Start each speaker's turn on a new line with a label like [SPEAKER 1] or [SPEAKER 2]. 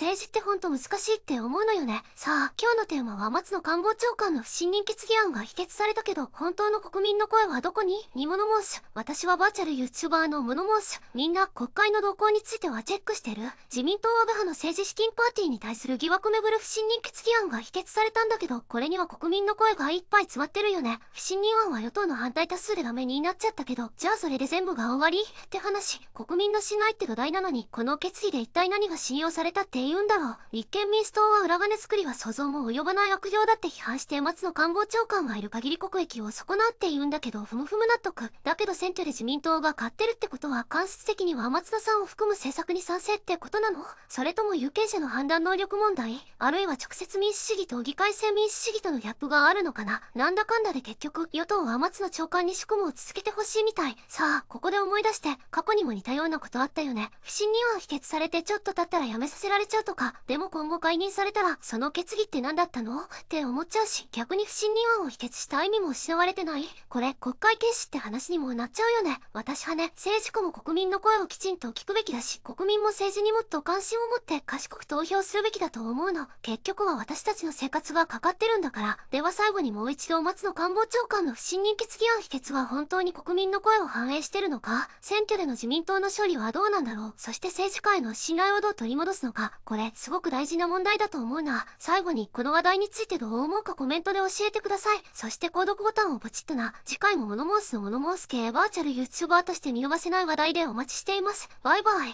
[SPEAKER 1] 政治ってほんと難しいって思うのよね。さあ、今日のテーマは松野官房長官の不信任決議案が否決されたけど、本当の国民の声はどこに煮物申し。私はバーチャル YouTuber の物申す。みんな国会の動向についてはチェックしてる。自民党安倍派の政治資金パーティーに対する疑惑めぐる不信任決議案が否決されたんだけど、これには国民の声がいっぱい詰まってるよね。不信任案は与党の反対多数でダメになっちゃったけど、じゃあそれで全部が終わりって話。国民のしないって土台なのに、この決議で一体何が信用されたって言うんだろう。立憲民主党は裏金作りは想像も及ばない悪評だって批判して松野官房長官がいる限り国益を損なって言うんだけど、ふむふむ納得。だけど選挙で自民党が勝ってるってことは間接的には松田さんを含む政策に賛成ってことなのそれとも有権者の判断能力問題あるいは直接民主主義と議会制民主主義とのギャップがあるのかななんだかんだで結局、与党は松野長官に宿務を続けてほしいみたい。さあ、ここで思い出して、過去にも似たようなことあったよね。不信任は否決されてちょっと経ったら辞めさせられちゃううとか、でも今後解任されたら、その決議って何だったのって思っちゃうし、逆に不信任案を否決した意味も失われてないこれ、国会決死って話にもなっちゃうよね。私はね、政治家も国民の声をきちんと聞くべきだし、国民も政治にもっと関心を持って賢く投票するべきだと思うの。結局は私たちの生活がかかってるんだから。では最後にもう一度松野官房長官の不信任決議案否決は本当に国民の声を反映してるのか選挙での自民党の勝利はどうなんだろうそして政治家への信頼をどう取り戻すのかこれすごく大事な問題だと思うな。最後にこの話題についてどう思うかコメントで教えてください。そして購読ボタンをポチッとな。次回もモノモースのモノモース系バーチャル YouTuber として見逃せない話題でお待ちしています。バイバイ。